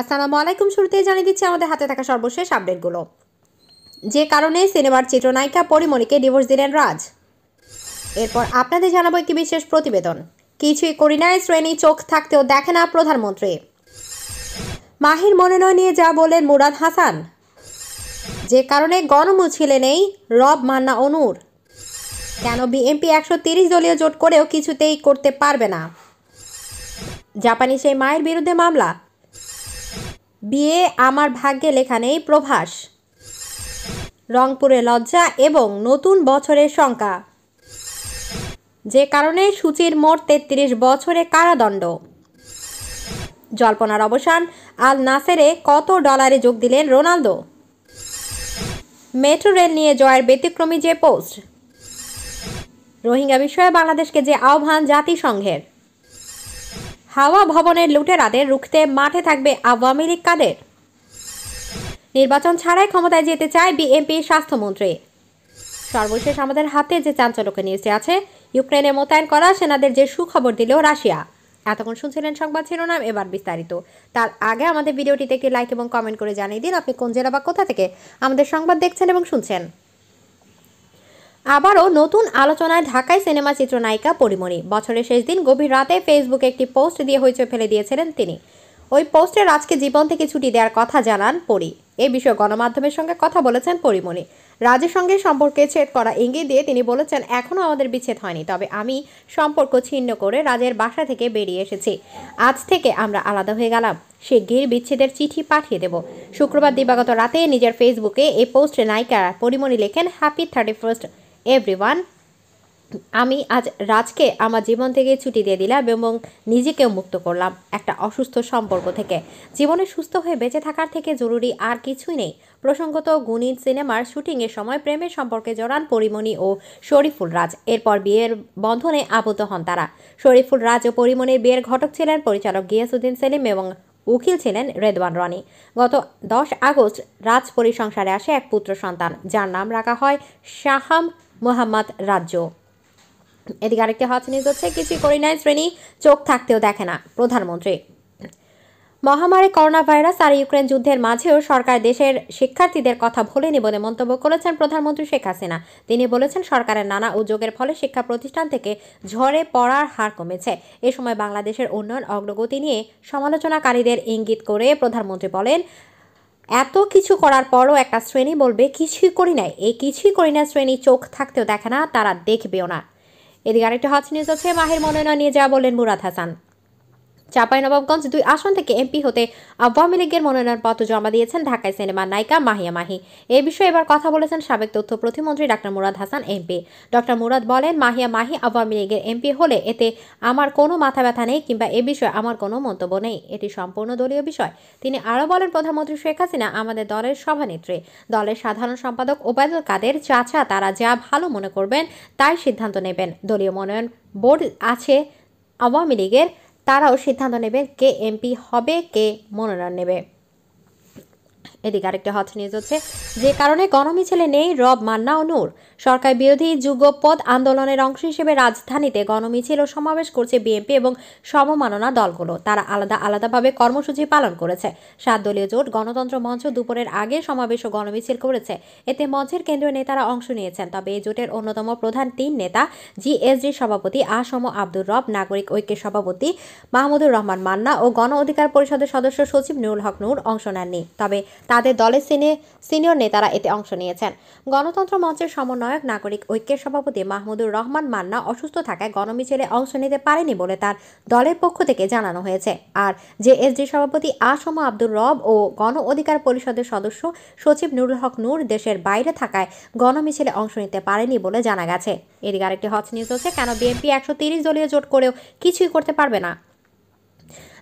আসসালামু আলাইকুম শুরুতে জানিয়ে দিচ্ছি আমাদের হাতে থাকা সর্বশেষ আপডেটগুলো যে কারণে সিনেমার চিত্রনায়িকা পরিমণিকে ডিভোর্স দিলেন রাজ এরপর আপনাদের জানাবো একটি বিশেষ প্রতিবেদন কিছুই করি না শ্রেণী চোখ থাকতেও দেখে না প্রধানমন্ত্রী মাহির মনোনয়ন নিয়ে যা বলেন মুরাদ হাসান যে কারণে গণমুছিলে নেই রব মান্না অনুর কেন বিএমপি একশো তিরিশ দলীয় জোট করেও কিছুতেই করতে পারবে না জাপানি সেই মায়ের বিরুদ্ধে মামলা বিয়ে আমার ভাগ্যে লেখা নেই প্রভাস রংপুরে লজ্জা এবং নতুন বছরের শঙ্কা যে কারণে সূচির মোট তেত্রিশ বছরে কারাদণ্ড জল্পনার অবসান আল নাসেরে কত ডলারে যোগ দিলেন রোনালদো মেট্রো রেল নিয়ে জয়ের ব্যতিক্রমী যে পোস্ট রোহিঙ্গা বিষয়ে বাংলাদেশকে যে আহ্বান জাতিসংঘের হাওয়া ভবনের লুটেরাদের রুখতে মাঠে থাকবে আওয়ামী লীগ কাদের নির্বাচন ছাড়াই ক্ষমতায় যেতে চায় বিএনপি স্বাস্থ্যমন্ত্রী সর্বশেষ আমাদের হাতে যে চাঞ্চল্যকে নিউজটি আছে ইউক্রেনে মোতায়েন করা সেনাদের যে সুখবর দিল রাশিয়া এতক্ষণ শুনছিলেন সংবাদ শিরোনাম এবার বিস্তারিত তার আগে আমাদের ভিডিওটিতে একটি লাইক এবং কমেন্ট করে জানিয়ে দিন আপনি কোন জেলা বা কোথা থেকে আমাদের সংবাদ দেখছেন এবং শুনছেন আবারও নতুন আলোচনায় ঢাকায় সিনেমা চিত্রনায়িকা পরিমণি বছরের শেষ দিন গভীর রাতে ফেসবুকে একটি পোস্ট দিয়ে হইচে ফেলে দিয়েছিলেন তিনি ওই পোস্টে রাজকে জীবন থেকে ছুটি দেওয়ার কথা জানান পরি এ বিষয়ে গণমাধ্যমের সঙ্গে কথা বলেছেন পরিমণি রাজের সঙ্গে সম্পর্কে ছেদ করা ইঙ্গিত দিয়ে তিনি বলেছেন এখনও আমাদের বিচ্ছেদ হয়নি তবে আমি সম্পর্ক ছিন্ন করে রাজের বাসা থেকে বেরিয়ে এসেছি আজ থেকে আমরা আলাদা হয়ে গেলাম সে গির বিচ্ছেদের চিঠি পাঠিয়ে দেব শুক্রবার দিবাগত রাতে নিজের ফেসবুকে এই পোস্টে নায়িকা পরিমণি লেখেন হ্যাপি থার্টি ফার্স্ট এভরিওয়ান আমি আজ রাজকে আমার জীবন থেকে ছুটি দিয়ে দিলাম এবং নিজেকেও মুক্ত করলাম একটা অসুস্থ সম্পর্ক থেকে জীবনে সুস্থ হয়ে বেঁচে থাকার থেকে জরুরি আর কিছুই নেই প্রসঙ্গত গুণিত সিনেমার শুটিংয়ের সময় প্রেমের সম্পর্কে জড়ান পরিমণি ও শরীফুল রাজ এরপর বিয়ের বন্ধনে আবদ্ধ হন তারা শরীফুল রাজ ও পরিমণির বিয়ের ঘটক ছিলেন পরিচালক গিয়াসুদ্দিন সেলিম এবং উকিল ছিলেন রেদওয়ান রনি গত দশ আগস্ট রাজ পরিসংসারে আসে এক পুত্র সন্তান যার নাম রাখা হয় শাহাম মোহাম্মদ রাজ্য এদিকে আরেকটি হট নিউজ হচ্ছে কিছুই করি নাই শ্রেণী চোখ থাকতেও দেখে না প্রধানমন্ত্রী মহামারী করোনা ভাইরাস আর ইউক্রেন যুদ্ধের মাঝেও সরকার দেশের শিক্ষার্থীদের কথা ভুলেনি বলে মন্তব্য করেছেন প্রধানমন্ত্রী শেখ হাসিনা তিনি বলেছেন সরকারের নানা উদ্যোগের ফলে শিক্ষা প্রতিষ্ঠান থেকে ঝরে পড়ার হার কমেছে এ সময় বাংলাদেশের উন্নয়ন অগ্রগতি নিয়ে সমালোচনাকারীদের ইঙ্গিত করে প্রধানমন্ত্রী বলেন এত কিছু করার পরও একটা শ্রেণী বলবে কিছুই করি নাই এই কিছুই করি না শ্রেণী চোখ থাকতেও দেখে না তারা দেখবেও না এদিকে আরেকটা হট নিউজ হচ্ছে মাহের মনোনয়ন নিয়ে যা বললেন মুরাদ হাসান চাঁপাইনবাবগঞ্জ দুই আসন থেকে এমপি হতে আওয়ামী লীগের মনোনয়নপত্র জমা দিয়েছেন ঢাকায় সিনেমার নায়িকা মাহিয়া মাহি এ বিষয়ে এবার কথা বলেছেন সাবেক তথ্য প্রতিমন্ত্রী doctor Murad Hasan MP doctor Murad বলেন মাহিয়া মাহি আওয়ামী লীগের এমপি হলে এতে আমার কোনো মাথা ব্যথা নেই কিংবা এ বিষয়ে আমার কোনো মন্তব্য নেই এটি সম্পূর্ণ দলীয় বিষয় তিনি আরও বলেন প্রধানমন্ত্রী শেখ হাসিনা আমাদের দলের সভানেত্রী দলের সাধারণ সম্পাদক ওবায়দুল কাদের চাচা তারা যা ভালো মনে করবেন তাই সিদ্ধান্ত নেবেন দলীয় মনোনয়ন বোর্ড আছে আওয়ামী লীগের তারাও সিদ্ধান্ত নেবে কে এমপি হবে কে মনোনয়ন নেবে এদিকে আরেকটা হট নিউজ হচ্ছে যে কারণে গণমিছিলে নেই রব মান্না ও নূর সরকার বিরোধী যুগপদ আন্দোলনের অংশ হিসেবে রাজধানীতে গণমিছিল ও সমাবেশ করছে বিএনপি এবং সমমাননা দলগুলো তারা আলাদা আলাদাভাবে কর্মসূচি পালন করেছে সাত দলীয় জোট গণতন্ত্র মঞ্চ দুপুরের আগে সমাবেশ ও গণমিছিল করেছে এতে মঞ্চের কেন্দ্রীয় নেতারা অংশ নিয়েছেন তবে এই জোটের অন্যতম প্রধান তিন নেতা জিএসডি সভাপতি আসম আব্দুর রব নাগরিক ঐক্যের সভাপতি মাহমুদুর রহমান মান্না ও গণ অধিকার পরিষদের সদস্য সচিব নুরুল হক নূর অংশ নেননি তবে তাদের দলের সিনিয়র নেতারা এতে অংশ নিয়েছেন গণতন্ত্র মঞ্চের সমন্বয় সহায়ক নাগরিক ঐক্যের সভাপতি মাহমুদুর রহমান মান্না অসুস্থ থাকায় গণমিছিলে অংশ নিতে পারেনি বলে তার দলের পক্ষ থেকে জানানো হয়েছে আর জেএসডি সভাপতি আসম আব্দুর রব ও গণ অধিকার পরিষদের সদস্য সচিব নুরুল হক নূর দেশের বাইরে থাকায় গণমিছিলে অংশ নিতে পারেনি বলে জানা গেছে এদিকে আরেকটি হজ নিউজ হচ্ছে কেন বিএনপি একশো দলীয় জোট করেও কিছুই করতে পারবে না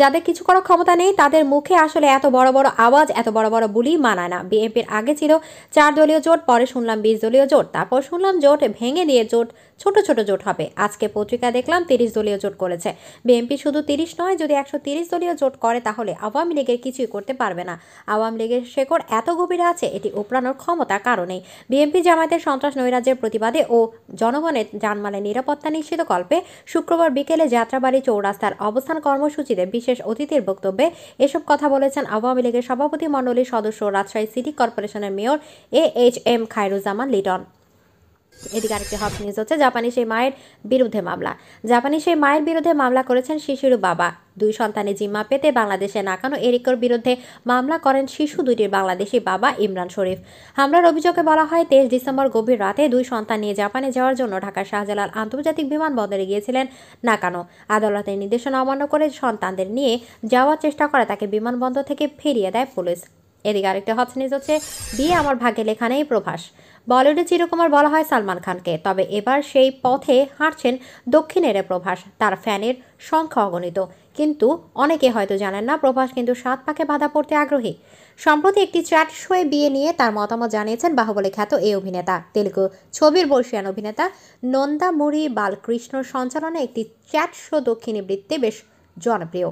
যাদের কিছু করার ক্ষমতা নেই তাদের মুখে আসলে এত বড় বড় আওয়াজ এত বড় বড় বুলি মানায় না বিএনপির আগে ছিল চার দলীয় জোট পরে শুনলাম বিশ দলীয় জোট তারপর শুনলাম জোট ভেঙে দিয়ে জোট ছোট ছোট জোট হবে আজকে পত্রিকা দেখলাম তিরিশ দলীয় জোট করেছে বিএনপি শুধু তিরিশ নয় যদি একশো তিরিশ দলীয় জোট করে তাহলে আওয়ামী লীগের কিছুই করতে পারবে না আওয়ামী লীগের শেকড় এত গভীরে আছে এটি উপড়ানোর ক্ষমতা কারণেই বিএনপি জামায়াতের সন্ত্রাস নৈরাজ্যের প্রতিবাদে ও জনগণের যানমালের নিরাপত্তা নিশ্চিত কল্পে শুক্রবার বিকেলে যাত্রাবাড়ি চৌরাস্তার অবস্থান কর্মসূচিতে বিশেষ অতিথির বক্তব্যে এসব কথা বলেছেন আওয়ামী লীগের সভাপতি মণ্ডলীর সদস্য রাজশাহী সিটি কর্পোরেশনের mayor A H M Khairuzzaman Liton এদিকে আরেকটি হট নিউজ হচ্ছে জাপানি সেই মায়ের বিরুদ্ধে মামলা জাপানি সেই মায়ের বিরুদ্ধে মামলা করেছেন শিশুর বাবা দুই সন্তানের জিম্মা পেতে বাংলাদেশে নাকানো এরিকর বিরুদ্ধে মামলা করেন শিশু দুটির বাংলাদেশি বাবা ইমরান শরীফ হামলার অভিযোগে বলা হয় তেইশ ডিসেম্বর গভীর রাতে দুই সন্তান নিয়ে জাপানে যাওয়ার জন্য ঢাকার শাহজালাল আন্তর্জাতিক বিমানবন্দরে গিয়েছিলেন নাকানো আদালতের নির্দেশনা অমান্য করে সন্তানদের নিয়ে যাওয়ার চেষ্টা করে তাকে বিমানবন্দর থেকে ফিরিয়ে দেয় পুলিশ এদিকে আরেকটা হট নিউজ হচ্ছে বিয়ে আমার ভাগ্যে লেখা নেই প্রভাস বলিউডে চিরকুমার বলা হয় সালমান খানকে তবে এবার সেই পথে হাঁটছেন দক্ষিণের প্রভাস তার ফ্যানের সংখ্যা অগণিত কিন্তু অনেকে হয়তো জানেন না প্রভাস কিন্তু সাত পাকে বাধা পড়তে আগ্রহী সম্প্রতি একটি চ্যাট শোয়ে বিয়ে নিয়ে তার মতামত জানিয়েছেন বাহুবলী খ্যাত এই অভিনেতা তেলুগু ছবির বর্ষিয়ান অভিনেতা নন্দামুরি বালকৃষ্ণ সঞ্চালনে একটি চ্যাট শো দক্ষিণী বৃত্তে বেশ জনপ্রিয়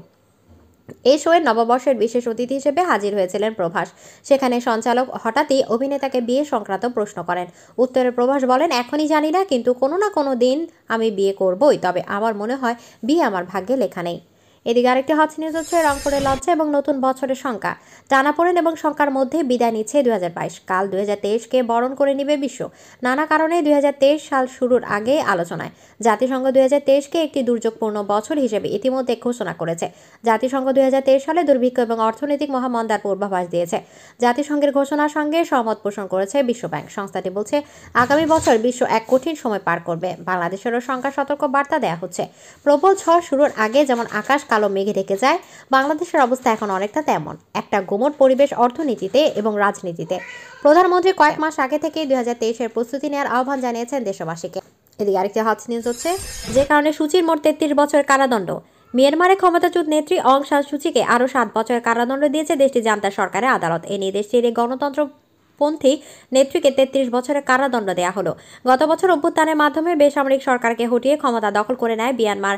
এ শোয়ে নববর্ষের বিশেষ অতিথি হিসেবে হাজির হয়েছিলেন প্রভাস সেখানে সঞ্চালক হঠাৎই অভিনেতাকে বিয়ে সংক্রান্ত প্রশ্ন করেন উত্তরে প্রভাস বলেন এখনই জানি না কিন্তু কোনো না কোনো দিন আমি বিয়ে করবই তবে আমার মনে হয় বিয়ে আমার ভাগ্যে লেখা নেই এদিকে আরেকটি হট নিউজ হচ্ছে রংপুরের লজ্জা এবং নতুন বছরের সংখ্যা টানাপোড়েন এবং সংখ্যার মধ্যে বিদায় নিচ্ছে দুই কাল দুই তেইশকে বরণ করে নিবে বিশ্ব নানা কারণে দুই সাল শুরুর আগে আলোচনায় জাতিসংঘ দুই তেইশকে একটি দুর্যোগপূর্ণ বছর হিসেবে ইতিমধ্যে ঘোষণা করেছে জাতিসংঘ দুই সালে দুর্ভিক্ষ এবং অর্থনৈতিক মহামন্দার পূর্বাভাস দিয়েছে জাতিসংঘের ঘোষণার সঙ্গে সহমত পোষণ করেছে বিশ্বব্যাংক সংস্থাটি বলছে আগামী বছর বিশ্ব এক কঠিন সময় পার করবে বাংলাদেশেরও সংখ্যা সতর্ক বার্তা দেয়া হচ্ছে প্রবল ছ শুরুর আগে যেমন আকাশ কালো মেঘে ঢেকে যায় বাংলাদেশের অবস্থা এখন অনেকটা তেমন একটা গোমট পরিবেশ অর্থনীতিতে এবং রাজনীতিতে প্রধানমন্ত্রী কয়েক মাস আগে থেকেই দুই হাজার প্রস্তুতি নেওয়ার আহ্বান জানিয়েছেন দেশবাসীকে এদিকে আরেকটি হাত নিউজ হচ্ছে যে কারণে সুচির মোট তেত্রিশ বছরের কারাদণ্ড মিয়ানমারের ক্ষমতাচ্যুত নেত্রী অং সান সুচিকে আরও সাত বছরের কারাদণ্ড দিয়েছে দেশটি জানতার সরকারের আদালত এ নিয়ে দেশটির গণতন্ত্র পন্থী নেত্রীকে তেত্রিশ বছরের কারাদণ্ড দেয়া হলো গত বছর অভ্যুত্থানের মাধ্যমে বেসামরিক সরকারকে হটিয়ে ক্ষমতা দখল করে নেয় মিয়ানমার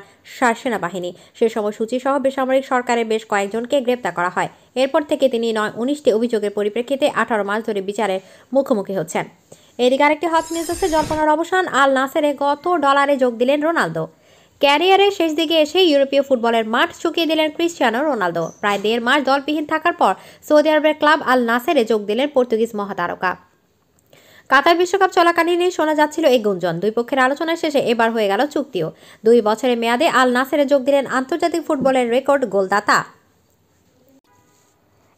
সেনাবাহিনী সে সময় সূচি সহ বেসামরিক সরকারের বেশ কয়েকজনকে গ্রেপ্তার করা হয় এরপর থেকে তিনি নয় উনিশটি অভিযোগের পরিপ্রেক্ষিতে আঠারো মাস ধরে বিচারের মুখোমুখি হচ্ছেন এদিকে আরেকটি হট নিউজ হচ্ছে জল্পনার অবসান আল নাসেরে গত ডলারে যোগ দিলেন রোনালদো ক্যারিয়ারের শেষ দিকে এসে ইউরোপীয় ফুটবলের মাঠ চুকিয়ে দিলেন ক্রিশ্চিয়ানো রোনালদো প্রায় দেড় মাস দলবিহীন থাকার পর সৌদি আরবের ক্লাব আল নাসেরে যোগ দিলেন পর্তুগিজ মহাতারকা কাতার বিশ্বকাপ চলাকালীনই শোনা যাচ্ছিল এই গুঞ্জন দুই পক্ষের আলোচনা শেষে এবার হয়ে গেল চুক্তিও দুই বছরের মেয়াদে আল নাসেরে যোগ দিলেন আন্তর্জাতিক ফুটবলের রেকর্ড গোলদাতা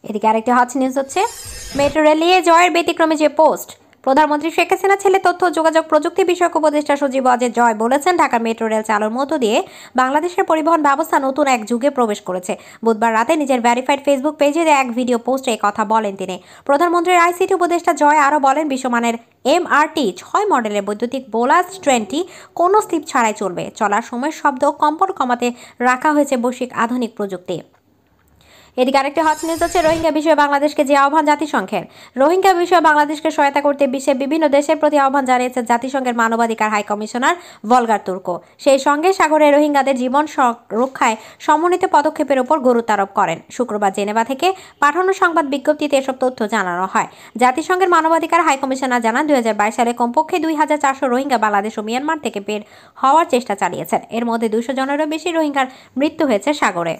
এদিকে আরেকটি হচ্ছে নিউজ হচ্ছে মেট্রো রেলিয়ে জয়ের ব্যতিক্রমে যে পোস্ট প্রধানমন্ত্রী শেখ হাসিনা ছেলে তথ্য যোগাযোগ প্রযুক্তি বিষয়ক উপদেষ্টা সচিব অজয় জয় বলেছেন ঢাকা মেট্রো রেল চালুর মধ্য দিয়ে বাংলাদেশের পরিবহন ব্যবস্থা নতুন এক যুগে প্রবেশ করেছে বুধবার রাতে নিজের ভ্যারিফাইড ফেসবুক পেজে এক ভিডিও পোস্টে কথা বলেন তিনি প্রধানমন্ত্রীর আইসিটি উপদেষ্টা জয় আরও বলেন বিশ্বমানের এমআরটি ছয় মডেলের বৈদ্যুতিক বোলাস ট্রেনটি কোনো স্লিপ ছাড়াই চলবে চলার সময় শব্দ কম্পন কমাতে রাখা হয়েছে বৈশ্বিক আধুনিক প্রযুক্তি এদিকে আরেকটি হট নিউজ হচ্ছে রোহিঙ্গা বিষয়ে বাংলাদেশকে যে আহ্বান জাতিসংঘের রোহিঙ্গা বিষয়ে বাংলাদেশকে সহায়তা করতে বিশ্বের বিভিন্ন দেশের প্রতি আহ্বান জানিয়েছে জাতিসংঘের মানবাধিকার হাই কমিশনার ভলগার তুর্ক সেই সঙ্গে সাগরে রোহিঙ্গাদের জীবন রক্ষায় সমন্বিত পদক্ষেপের ওপর গুরুত্ব আরোপ করেন শুক্রবার জেনেভা থেকে পাঠানো সংবাদ বিজ্ঞপ্তিতে এসব তথ্য জানানো হয় জাতিসংঘের মানবাধিকার হাই কমিশনার জানান দুই সালে কমপক্ষে দুই হাজার চারশো রোহিঙ্গা বাংলাদেশ ও মিয়ানমার থেকে বের হওয়ার চেষ্টা চালিয়েছেন এর মধ্যে দুশো জনেরও বেশি রোহিঙ্গার মৃত্যু হয়েছে সাগরে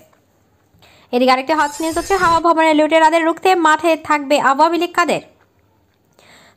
এদিকে আরেকটি হট নিউজ হচ্ছে হাওয়া ভবনের লুটেরাদের রুখতে মাঠে থাকবে আওয়ামী লীগ কাদের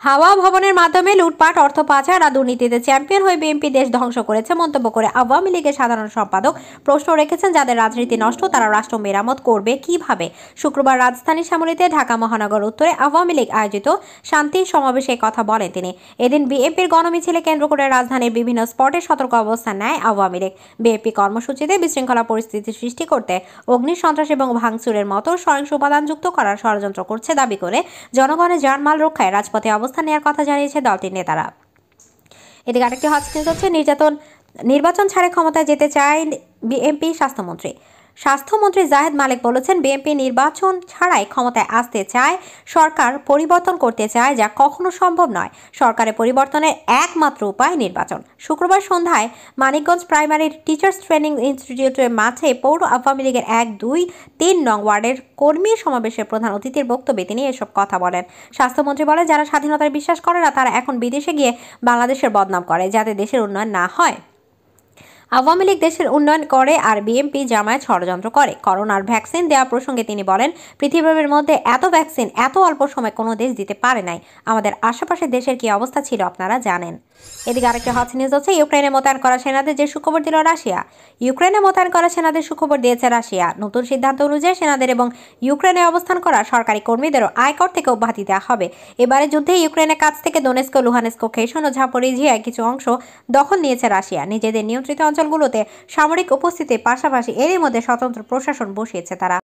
হাওয়া ভবনের মাধ্যমে লুটপাট অর্থ পাচার আর দুর্নীতিতে চ্যাম্পিয়ন হয়ে বিএনপি দেশ ধ্বংস করেছে মন্তব্য করে আওয়ামী লীগের সাধারণ সম্পাদক প্রশ্ন রেখেছেন যাদের রাজনীতি নষ্ট তারা রাষ্ট্র মেরামত করবে কিভাবে শুক্রবার রাজধানীর সামরিতে ঢাকা মহানগর উত্তরে আওয়ামী লীগ আয়োজিত শান্তি সমাবেশে কথা বলেন তিনি এদিন বিএনপির গণমিছিলে কেন্দ্র করে রাজধানীর বিভিন্ন স্পটে সতর্ক অবস্থান নেয় আওয়ামী লীগ বিএনপি কর্মসূচিতে বিশৃঙ্খলা পরিস্থিতি সৃষ্টি করতে অগ্নি সন্ত্রাস এবং ভাঙচুরের মতো স্বয়ংস যুক্ত করার ষড়যন্ত্র করছে দাবি করে জনগণের জানমাল রক্ষায় রাজপথে অবস্থান ব্যবস্থা নেওয়ার কথা জানিয়েছে দলটির নেতারা এদিকে আরেকটি হট হচ্ছে নির্যাতন নির্বাচন ছাড়ে ক্ষমতায় যেতে চায় বিএমপি স্বাস্থ্যমন্ত্রী স্বাস্থ্যমন্ত্রী জাহেদ মালিক বলেছেন বিএনপি নির্বাচন ছাড়াই ক্ষমতায় আসতে চায় সরকার পরিবর্তন করতে চায় যা কখনো সম্ভব নয় সরকারের পরিবর্তনের একমাত্র উপায় নির্বাচন শুক্রবার সন্ধ্যায় মানিকগঞ্জ প্রাইমারি টিচার্স ট্রেনিং ইনস্টিটিউটের মাঠে পৌর আওয়ামী লীগের এক দুই তিন নং ওয়ার্ডের কর্মী সমাবেশের প্রধান অতিথির বক্তব্যে তিনি এসব কথা বলেন স্বাস্থ্যমন্ত্রী বলেন যারা স্বাধীনতায় বিশ্বাস করে না তারা এখন বিদেশে গিয়ে বাংলাদেশের বদনাম করে যাতে দেশের উন্নয়ন না হয় আওয়ামী লীগ দেশের উন্নয়ন করে আর বিএমপি জামায় ষড়যন্ত্র করে করোনার ভ্যাকসিন দেওয়া প্রসঙ্গে তিনি বলেন পৃথিবীর মধ্যে এত ভ্যাকসিন এত অল্প সময় কোনো দেশ দিতে পারে নাই আমাদের আশেপাশের দেশের কি অবস্থা ছিল আপনারা জানেন এদিকে আরেকটি হচ্ছে নিউজ হচ্ছে ইউক্রেনে মোতায়েন করা সেনাদের যে সুখবর দিল রাশিয়া ইউক্রেনে মোতায়েন করা সেনাদের সুখবর দিয়েছে রাশিয়া নতুন সিদ্ধান্ত অনুযায়ী সেনাদের এবং ইউক্রেনে অবস্থান করা সরকারি কর্মীদেরও আয়কর থেকে অব্যাহতি দেওয়া হবে এবারে যুদ্ধে ইউক্রেনের কাছ থেকে দোনেস্ক লুহানেস্ক খেসন ও ঝাপরিঝিয়ায় কিছু অংশ দখল নিয়েছে রাশিয়া নিজেদের নিয়ন্ত্রিত অঞ্চলগুলোতে সামরিক উপস্থিতির পাশাপাশি এরই মধ্যে স্বতন্ত্র প্রশাসন বসিয়েছে তারা